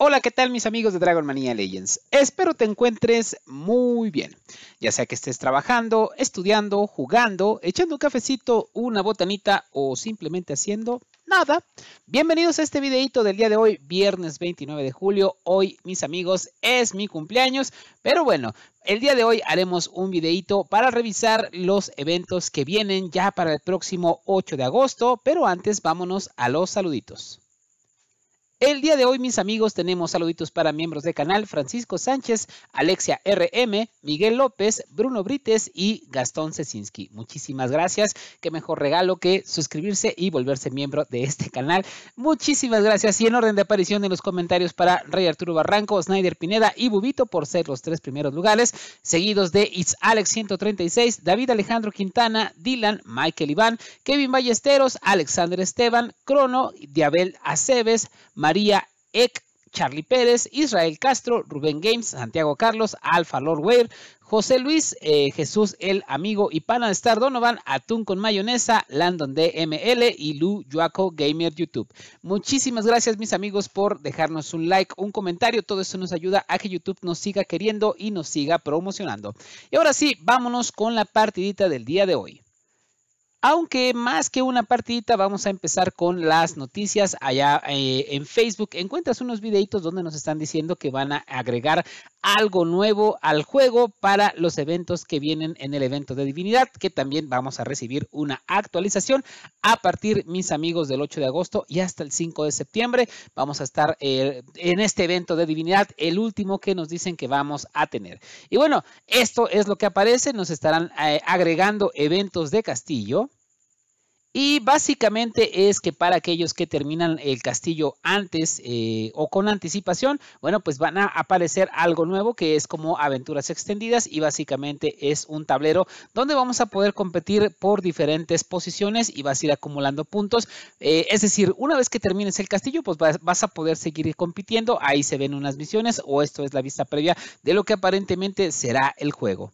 Hola, ¿qué tal mis amigos de Dragon Mania Legends? Espero te encuentres muy bien, ya sea que estés trabajando, estudiando, jugando, echando un cafecito, una botanita o simplemente haciendo nada. Bienvenidos a este videito del día de hoy, viernes 29 de julio. Hoy, mis amigos, es mi cumpleaños, pero bueno, el día de hoy haremos un videito para revisar los eventos que vienen ya para el próximo 8 de agosto, pero antes vámonos a los saluditos. El día de hoy, mis amigos, tenemos saluditos para miembros de canal Francisco Sánchez, Alexia RM, Miguel López, Bruno Brites y Gastón Sesinski. Muchísimas gracias. Qué mejor regalo que suscribirse y volverse miembro de este canal. Muchísimas gracias. Y en orden de aparición en los comentarios para Rey Arturo Barranco, Snyder Pineda y Bubito por ser los tres primeros lugares, seguidos de It's Alex 136, David Alejandro Quintana, Dylan, Michael Iván, Kevin Ballesteros, Alexander Esteban, Crono, Diabel Aceves, María Eck, Charlie Pérez, Israel Castro, Rubén Games, Santiago Carlos, Alfa Lord Weir, José Luis, eh, Jesús el Amigo y Pana Star Donovan, Atún con Mayonesa, Landon DML y Lu Yuaco Gamer YouTube. Muchísimas gracias mis amigos por dejarnos un like, un comentario, todo eso nos ayuda a que YouTube nos siga queriendo y nos siga promocionando. Y ahora sí, vámonos con la partidita del día de hoy. Aunque más que una partidita, vamos a empezar con las noticias. Allá eh, en Facebook encuentras unos videitos donde nos están diciendo que van a agregar algo nuevo al juego para los eventos que vienen en el evento de divinidad, que también vamos a recibir una actualización a partir, mis amigos, del 8 de agosto y hasta el 5 de septiembre. Vamos a estar eh, en este evento de divinidad, el último que nos dicen que vamos a tener. Y bueno, esto es lo que aparece. Nos estarán eh, agregando eventos de castillo y básicamente es que para aquellos que terminan el castillo antes eh, o con anticipación, bueno, pues van a aparecer algo nuevo que es como aventuras extendidas y básicamente es un tablero donde vamos a poder competir por diferentes posiciones y vas a ir acumulando puntos. Eh, es decir, una vez que termines el castillo, pues vas a poder seguir compitiendo. Ahí se ven unas misiones o esto es la vista previa de lo que aparentemente será el juego.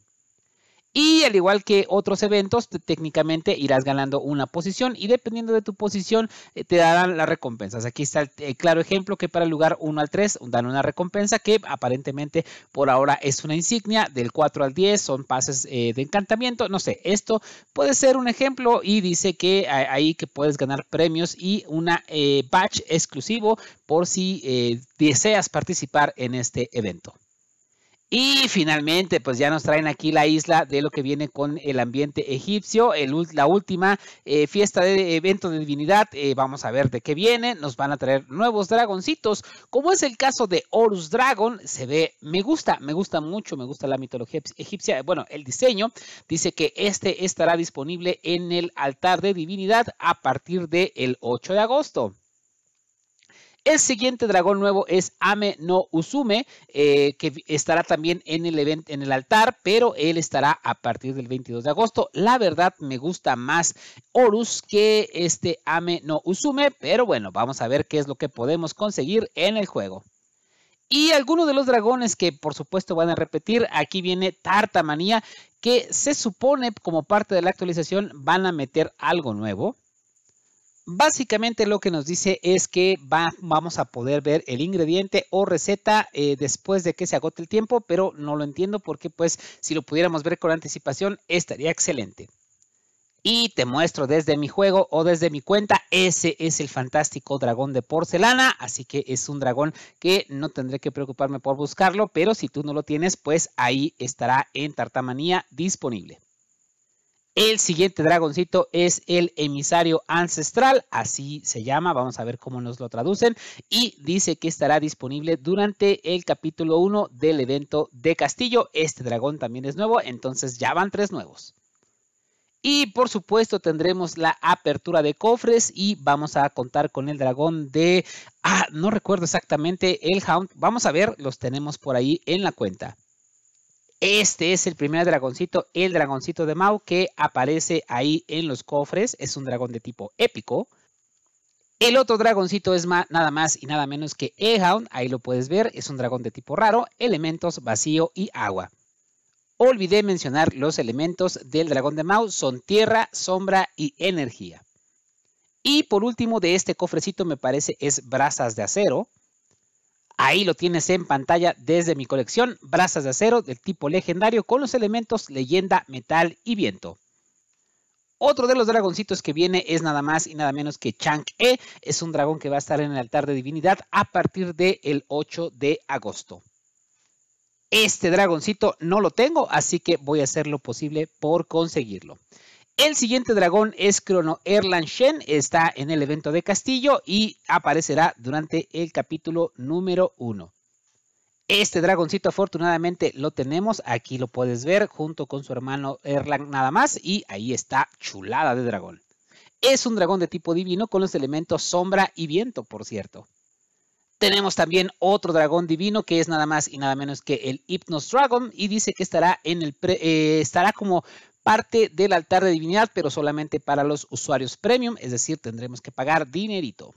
Y al igual que otros eventos, técnicamente irás ganando una posición y dependiendo de tu posición eh, te darán las recompensas. Aquí está el, claro ejemplo que para el lugar 1 al 3 dan una recompensa que aparentemente por ahora es una insignia. Del 4 al 10 son pases eh, de encantamiento. No sé, esto puede ser un ejemplo y dice que ahí que puedes ganar premios y una eh, batch exclusivo por si deseas participar en este evento. Y finalmente, pues ya nos traen aquí la isla de lo que viene con el ambiente egipcio, la última eh, fiesta de evento de divinidad. Eh, vamos a ver de qué viene. Nos van a traer nuevos dragoncitos, como es el caso de Horus Dragon. Se ve, me gusta, me gusta mucho, me gusta la mitología egipcia. Bueno, el diseño dice que este estará disponible en el altar de divinidad a partir del 8 de agosto. El siguiente dragón nuevo es Ame no Usume, eh, que estará también en el, en el altar, pero él estará a partir del 22 de agosto. La verdad me gusta más Horus que este Ame no Usume, pero bueno, vamos a ver qué es lo que podemos conseguir en el juego. Y algunos de los dragones que por supuesto van a repetir, aquí viene Tartamanía, que se supone como parte de la actualización van a meter algo nuevo. Básicamente lo que nos dice es que vamos a poder ver el ingrediente o receta eh, después de que se agote el tiempo, pero no lo entiendo porque pues si lo pudiéramos ver con anticipación estaría excelente. Y te muestro desde mi juego o desde mi cuenta, ese es el fantástico dragón de porcelana, así que es un dragón que no tendré que preocuparme por buscarlo, pero si tú no lo tienes, pues ahí estará en Tartamanía disponible. El siguiente dragoncito es el emisario ancestral, así se llama, vamos a ver cómo nos lo traducen, y dice que estará disponible durante el capítulo 1 del evento de Castillo. Este dragón también es nuevo, entonces ya van tres nuevos. Y por supuesto tendremos la apertura de cofres y vamos a contar con el dragón de... Ah, no recuerdo exactamente el Hound. Vamos a ver, los tenemos por ahí en la cuenta. Este es el primer dragoncito, el dragoncito de Mao, que aparece ahí en los cofres. Es un dragón de tipo épico. El otro dragoncito es nada más y nada menos que Ehound. Ahí lo puedes ver. Es un dragón de tipo raro, elementos, vacío y agua. Olvidé mencionar los elementos del dragón de Mao. Son tierra, sombra y energía. Y por último de este cofrecito me parece es brasas de acero. Ahí lo tienes en pantalla desde mi colección, Brazas de Acero del tipo legendario con los elementos leyenda, metal y viento. Otro de los dragoncitos que viene es nada más y nada menos que Chang-E. Es un dragón que va a estar en el altar de divinidad a partir del 8 de agosto. Este dragoncito no lo tengo, así que voy a hacer lo posible por conseguirlo. El siguiente dragón es Crono Erlan Shen, está en el evento de Castillo y aparecerá durante el capítulo número 1. Este dragoncito afortunadamente lo tenemos, aquí lo puedes ver junto con su hermano Erlang nada más y ahí está chulada de dragón. Es un dragón de tipo divino con los elementos sombra y viento, por cierto. Tenemos también otro dragón divino que es nada más y nada menos que el Hypnos Dragon y dice que estará en el eh, estará como parte del altar de divinidad, pero solamente para los usuarios premium, es decir, tendremos que pagar dinerito.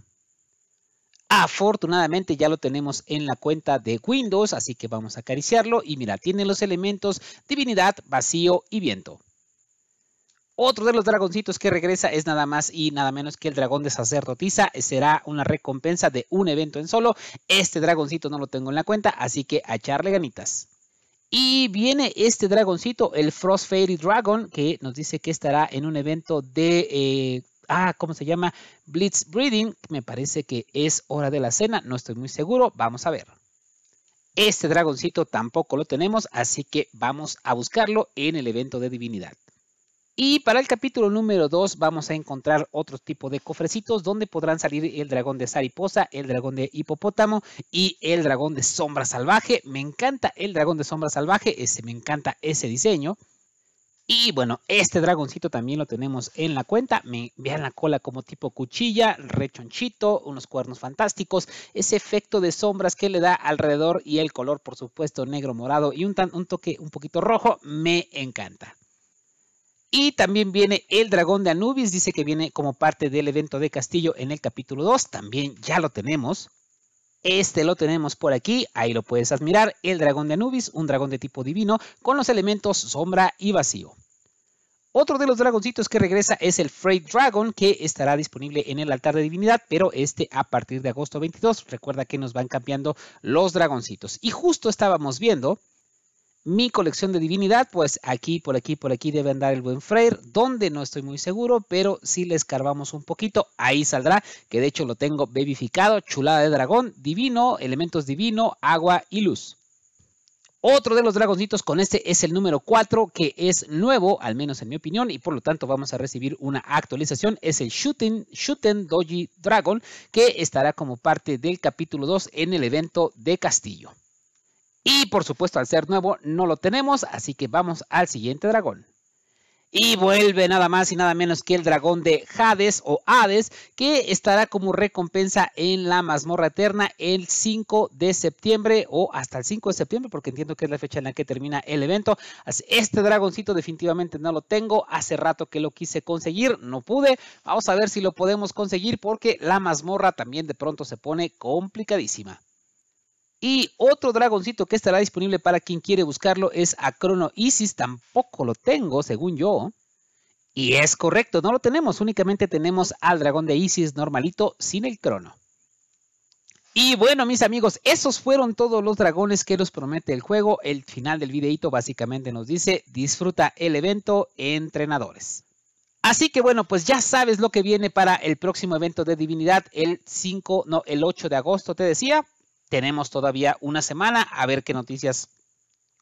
Afortunadamente ya lo tenemos en la cuenta de Windows, así que vamos a acariciarlo y mira, tiene los elementos divinidad, vacío y viento. Otro de los dragoncitos que regresa es nada más y nada menos que el dragón de sacerdotisa. Será una recompensa de un evento en solo. Este dragoncito no lo tengo en la cuenta, así que a echarle ganitas. Y viene este dragoncito, el Frost Fairy Dragon, que nos dice que estará en un evento de... Eh, ah, ¿cómo se llama? Blitz Breeding. Me parece que es hora de la cena, no estoy muy seguro, vamos a ver. Este dragoncito tampoco lo tenemos, así que vamos a buscarlo en el evento de divinidad. Y para el capítulo número 2 vamos a encontrar otro tipo de cofrecitos donde podrán salir el dragón de Sariposa, el dragón de Hipopótamo y el dragón de Sombra Salvaje. Me encanta el dragón de Sombra Salvaje, ese, me encanta ese diseño. Y bueno, este dragoncito también lo tenemos en la cuenta. Me, vean la cola como tipo cuchilla, rechonchito, unos cuernos fantásticos. Ese efecto de sombras que le da alrededor y el color, por supuesto, negro, morado y un toque un poquito rojo, me encanta. Y también viene el dragón de Anubis, dice que viene como parte del evento de Castillo en el capítulo 2, también ya lo tenemos. Este lo tenemos por aquí, ahí lo puedes admirar, el dragón de Anubis, un dragón de tipo divino con los elementos sombra y vacío. Otro de los dragoncitos que regresa es el Freight Dragon, que estará disponible en el altar de divinidad, pero este a partir de agosto 22. Recuerda que nos van cambiando los dragoncitos. Y justo estábamos viendo mi colección de divinidad, pues aquí, por aquí, por aquí debe andar el buen Freyr, donde no estoy muy seguro, pero si le escarbamos un poquito, ahí saldrá, que de hecho lo tengo bebificado, chulada de dragón, divino, elementos divino, agua y luz. Otro de los dragoncitos con este es el número 4, que es nuevo, al menos en mi opinión, y por lo tanto vamos a recibir una actualización. Es el Shooting Shuten Doji Dragon, que estará como parte del capítulo 2 en el evento de Castillo. Y por supuesto, al ser nuevo, no lo tenemos, así que vamos al siguiente dragón. Y vuelve nada más y nada menos que el dragón de Hades o Hades, que estará como recompensa en la mazmorra eterna el 5 de septiembre o hasta el 5 de septiembre, porque entiendo que es la fecha en la que termina el evento. Este dragoncito definitivamente no lo tengo, hace rato que lo quise conseguir, no pude. Vamos a ver si lo podemos conseguir porque la mazmorra también de pronto se pone complicadísima. Y otro dragoncito que estará disponible para quien quiere buscarlo es a Crono Isis. Tampoco lo tengo, según yo. Y es correcto, no lo tenemos. Únicamente tenemos al dragón de Isis normalito sin el crono. Y bueno, mis amigos, esos fueron todos los dragones que nos promete el juego. El final del videito básicamente nos dice, disfruta el evento, entrenadores. Así que bueno, pues ya sabes lo que viene para el próximo evento de divinidad, el 5, no, el 8 de agosto, te decía tenemos todavía una semana a ver qué noticias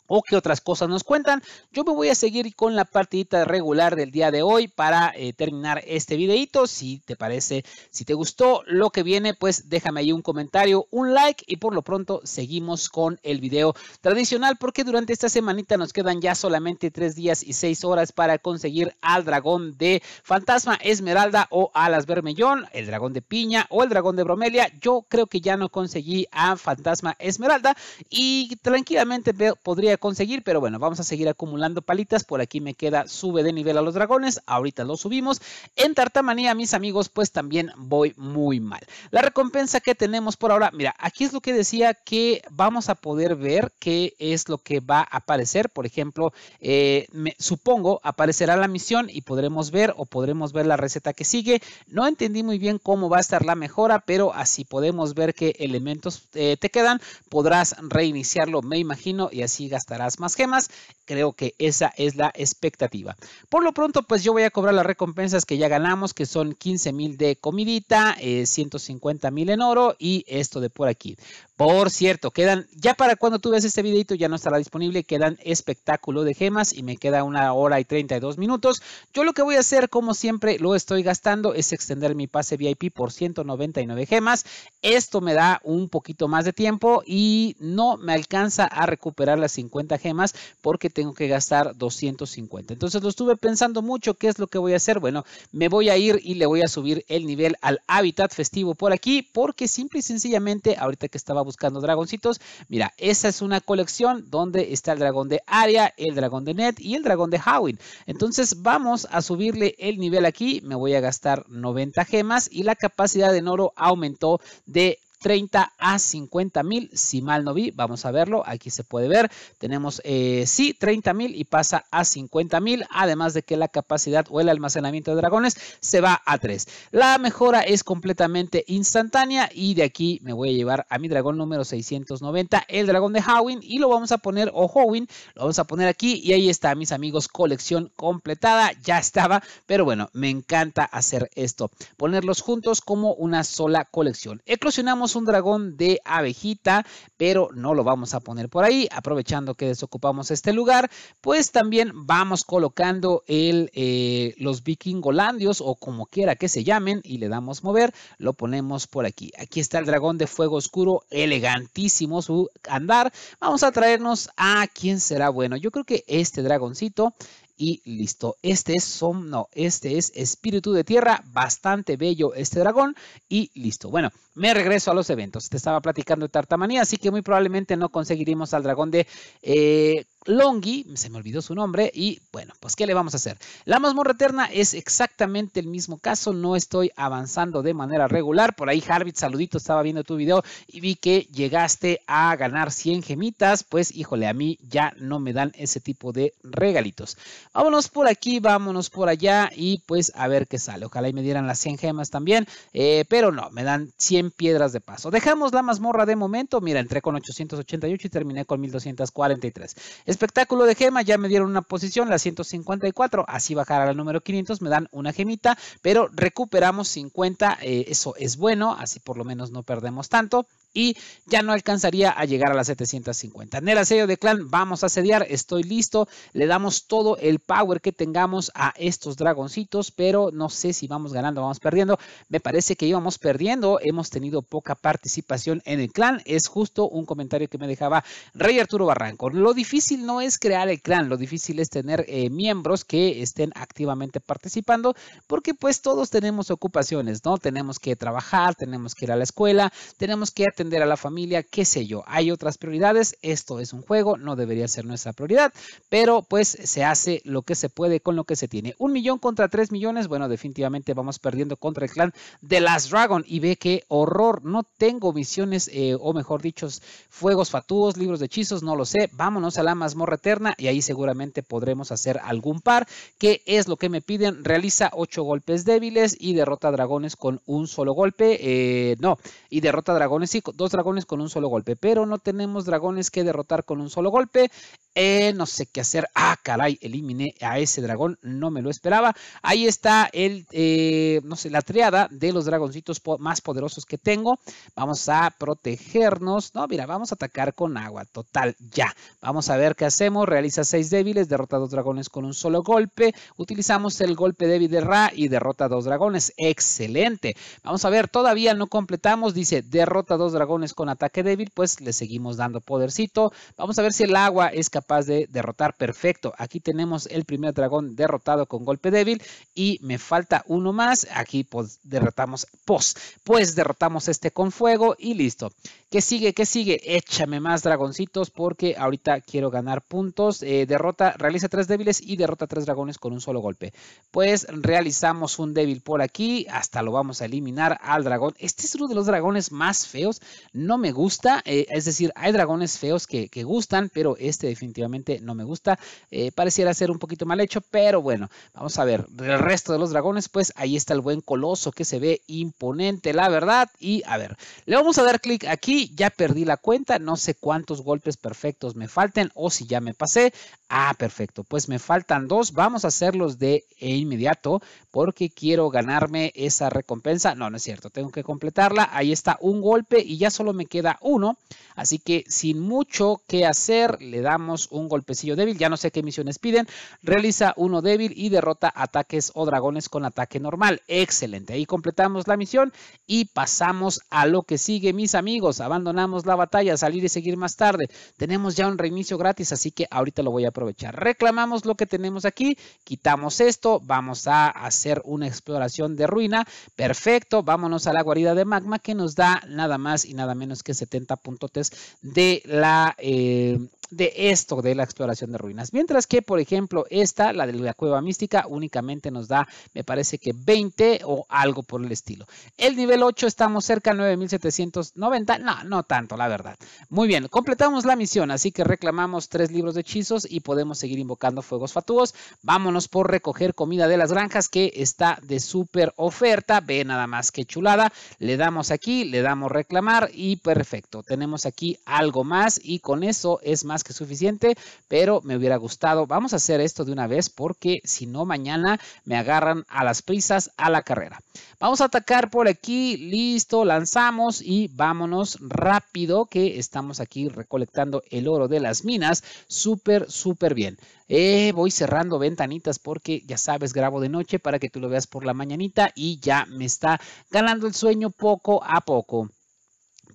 o qué otras cosas nos cuentan. Yo me voy a seguir con la partidita regular del día de hoy para eh, terminar este videito. Si te parece, si te gustó lo que viene, pues déjame ahí un comentario, un like y por lo pronto seguimos con el video tradicional porque durante esta semanita nos quedan ya solamente tres días y seis horas para conseguir al dragón de fantasma, esmeralda o alas vermellón, el dragón de piña o el dragón de bromelia. Yo creo que ya no conseguí a fantasma esmeralda y tranquilamente podría conseguir, pero bueno, vamos a seguir acumulando palitas. Por aquí me queda sube de nivel a los dragones. Ahorita lo subimos. En Tartamanía, mis amigos, pues también voy muy mal. La recompensa que tenemos por ahora, mira, aquí es lo que decía que vamos a poder ver qué es lo que va a aparecer. Por ejemplo, eh, me, supongo aparecerá la misión y podremos ver o podremos ver la receta que sigue. No entendí muy bien cómo va a estar la mejora, pero así podemos ver qué elementos eh, te quedan. Podrás reiniciarlo, me imagino, y así gastar estarás más gemas. Creo que esa es la expectativa. Por lo pronto, pues yo voy a cobrar las recompensas que ya ganamos, que son 15 mil de comidita, 150 eh, mil en oro y esto de por aquí. Por cierto, quedan, ya para cuando tú veas este videito ya no estará disponible, quedan espectáculo de gemas y me queda una hora y 32 minutos. Yo lo que voy a hacer, como siempre lo estoy gastando, es extender mi pase VIP por 199 gemas. Esto me da un poquito más de tiempo y no me alcanza a recuperar las 50 gemas porque tengo que gastar 250. Entonces lo estuve pensando mucho, ¿qué es lo que voy a hacer? Bueno, me voy a ir y le voy a subir el nivel al hábitat festivo por aquí porque simple y sencillamente ahorita que estaba buscando dragoncitos. Mira, esa es una colección donde está el dragón de Aria, el dragón de Ned y el dragón de Howin. Entonces vamos a subirle el nivel aquí. Me voy a gastar 90 gemas y la capacidad de oro aumentó de 30 a 50 mil, si mal no vi, vamos a verlo, aquí se puede ver, tenemos eh, sí 30 mil y pasa a 50 mil, además de que la capacidad o el almacenamiento de dragones se va a 3. La mejora es completamente instantánea y de aquí me voy a llevar a mi dragón número 690, el dragón de Howin y lo vamos a poner, o Howin, lo vamos a poner aquí y ahí está mis amigos, colección completada, ya estaba, pero bueno, me encanta hacer esto, ponerlos juntos como una sola colección. Eclosionamos un dragón de abejita, pero no lo vamos a poner por ahí. Aprovechando que desocupamos este lugar, pues también vamos colocando el, eh, los vikingolandios o como quiera que se llamen y le damos mover, lo ponemos por aquí. Aquí está el dragón de fuego oscuro, elegantísimo su andar. Vamos a traernos a quién será bueno. Yo creo que este dragoncito y listo. Este es Somno, este es Espíritu de Tierra, bastante bello este dragón y listo. Bueno, me regreso a los eventos. Te estaba platicando de Tartamanía, así que muy probablemente no conseguiremos al dragón de... Eh, Longi, se me olvidó su nombre, y bueno, pues ¿qué le vamos a hacer? La mazmorra eterna es exactamente el mismo caso, no estoy avanzando de manera regular, por ahí Harvit, saludito, estaba viendo tu video y vi que llegaste a ganar 100 gemitas, pues híjole, a mí ya no me dan ese tipo de regalitos. Vámonos por aquí, vámonos por allá y pues a ver qué sale, ojalá y me dieran las 100 gemas también, eh, pero no, me dan 100 piedras de paso. Dejamos la mazmorra de momento, mira, entré con 888 y terminé con 1243. Espectáculo de gema, ya me dieron una posición, la 154, así bajar a la número 500, me dan una gemita, pero recuperamos 50, eh, eso es bueno, así por lo menos no perdemos tanto y ya no alcanzaría a llegar a las 750. En el asedio de clan vamos a asediar, estoy listo, le damos todo el power que tengamos a estos dragoncitos, pero no sé si vamos ganando o vamos perdiendo. Me parece que íbamos perdiendo, hemos tenido poca participación en el clan, es justo un comentario que me dejaba Rey Arturo Barranco. Lo difícil no es crear el clan, lo difícil es tener eh, miembros que estén activamente participando, porque pues todos tenemos ocupaciones, ¿no? Tenemos que trabajar, tenemos que ir a la escuela, tenemos que atender a la familia, qué sé yo, hay otras prioridades, esto es un juego, no debería ser nuestra prioridad, pero pues se hace lo que se puede con lo que se tiene. Un millón contra tres millones, bueno, definitivamente vamos perdiendo contra el clan de las Dragon y ve que horror, no tengo misiones eh, o mejor dicho, fuegos fatuos, libros de hechizos, no lo sé, vámonos a la más morreterna y ahí seguramente podremos hacer algún par, que es lo que me piden. Realiza ocho golpes débiles y derrota dragones con un solo golpe. Eh, no, y derrota dragones, y dos dragones con un solo golpe, pero no tenemos dragones que derrotar con un solo golpe. Eh, no sé qué hacer. Ah, caray, eliminé a ese dragón, no me lo esperaba. Ahí está el, eh, no sé, la triada de los dragoncitos más poderosos que tengo. Vamos a protegernos. No, mira, vamos a atacar con agua, total, ya. Vamos a ver qué hacemos, realiza seis débiles, derrota dos dragones con un solo golpe. Utilizamos el golpe débil de Ra y derrota dos dragones. Excelente. Vamos a ver, todavía no completamos. Dice derrota dos dragones con ataque débil, pues le seguimos dando podercito. Vamos a ver si el agua es capaz de derrotar. Perfecto. Aquí tenemos el primer dragón derrotado con golpe débil y me falta uno más. Aquí pues, derrotamos pos. Pues derrotamos este con fuego y listo. ¿Qué sigue? ¿Qué sigue? Échame más dragoncitos porque ahorita quiero ganar puntos. Eh, derrota, realiza tres débiles y derrota tres dragones con un solo golpe. Pues realizamos un débil por aquí. Hasta lo vamos a eliminar al dragón. Este es uno de los dragones más feos. No me gusta. Eh, es decir, hay dragones feos que, gustan, pero este definitivamente no me gusta. Eh, pareciera ser un poquito mal hecho, pero bueno. Vamos a ver. El resto de los dragones, pues ahí está el buen coloso que se ve imponente, la verdad. Y a ver, le vamos a dar clic aquí ya perdí la cuenta, no sé cuántos golpes perfectos me falten o si ya me pasé. Ah, perfecto, pues me faltan dos, vamos a hacerlos de e inmediato porque quiero ganarme esa recompensa. No, no es cierto, tengo que completarla. Ahí está un golpe y ya solo me queda uno, así que sin mucho que hacer le damos un golpecillo débil, ya no sé qué misiones piden, realiza uno débil y derrota ataques o dragones con ataque normal. Excelente, ahí completamos la misión y pasamos a lo que sigue mis amigos abandonamos la batalla, salir y seguir más tarde. Tenemos ya un reinicio gratis, así que ahorita lo voy a aprovechar. Reclamamos lo que tenemos aquí, quitamos esto, vamos a hacer una exploración de ruina. Perfecto, vámonos a la guarida de magma que nos da nada más y nada menos que 70 puntotes de la... Eh, de esto, de la exploración de ruinas. Mientras que, por ejemplo, esta, la de la cueva mística, únicamente nos da, me parece que 20 o algo por el estilo. El nivel 8 estamos cerca, 9.790. No, no, tanto, la verdad. Muy bien, completamos la misión, así que reclamamos tres libros de hechizos y podemos seguir invocando fuegos fatuos. Vámonos por recoger comida de las granjas que está de súper oferta. Ve nada más que chulada. Le damos aquí, le damos reclamar y perfecto. Tenemos aquí algo más y con eso es más que suficiente, pero me hubiera gustado. Vamos a hacer esto de una vez porque si no mañana me agarran a las prisas a la carrera. Vamos a atacar por aquí, listo, lanzamos y vámonos rápido que estamos aquí recolectando el oro de las minas súper, súper bien. Eh, voy cerrando ventanitas porque ya sabes, grabo de noche para que tú lo veas por la mañanita y ya me está ganando el sueño poco a poco.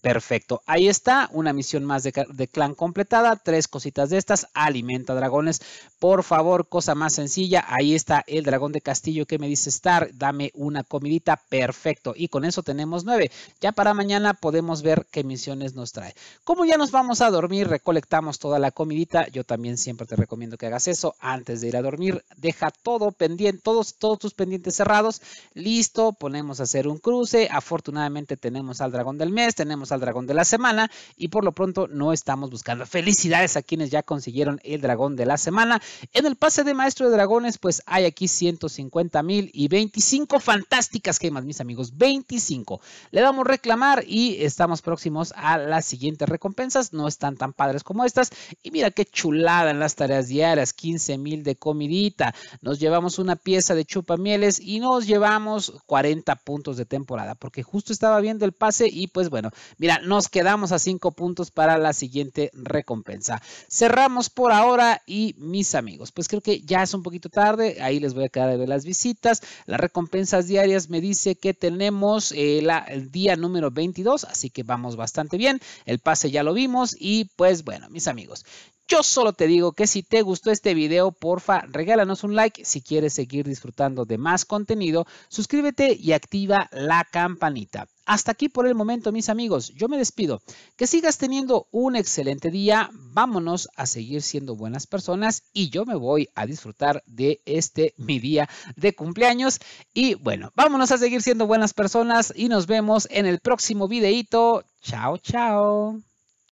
Perfecto, ahí está, una misión más de, clan completada, tres cositas de estas, alimenta dragones, por favor, cosa más sencilla, ahí está el dragón de castillo que me dice estar dame una comidita, perfecto, y con eso tenemos nueve, ya para mañana podemos ver qué misiones nos trae. Como ya nos vamos a dormir, recolectamos toda la comidita, yo también siempre te recomiendo que hagas eso, antes de ir a dormir, deja todo pendiente, todos, todos tus pendientes cerrados, listo, ponemos a hacer un cruce, afortunadamente tenemos al dragón del mes, tenemos al dragón de la semana y por lo pronto no estamos buscando. Felicidades a quienes ya consiguieron el dragón de la semana. En el pase de maestro de dragones, pues hay aquí 150 mil y 25 fantásticas gemas, mis amigos. 25. Le damos reclamar y estamos próximos a las siguientes recompensas. No están tan padres como estas. Y mira qué chulada en las tareas diarias. 15 mil de comidita. Nos llevamos una pieza de chupamieles y nos llevamos 40 puntos de temporada porque justo estaba viendo el pase y pues bueno, Mira, nos quedamos a cinco puntos para la siguiente recompensa. Cerramos por ahora y mis amigos, pues creo que ya es un poquito tarde. Ahí les voy a quedar de las visitas. Las recompensas diarias me dice que tenemos eh, el día número 22, así que vamos bastante bien. El pase ya lo vimos y pues bueno, mis amigos, yo solo te digo que si te gustó este video, porfa, regálanos un like. Si quieres seguir disfrutando de más contenido, suscríbete y activa la campanita. Hasta aquí por el momento, mis amigos. Yo me despido. Que sigas teniendo un excelente día. Vámonos a seguir siendo buenas personas y yo me voy a disfrutar de este mi día de cumpleaños. Y bueno, vámonos a seguir siendo buenas personas y nos vemos en el próximo videito. Chao, chao.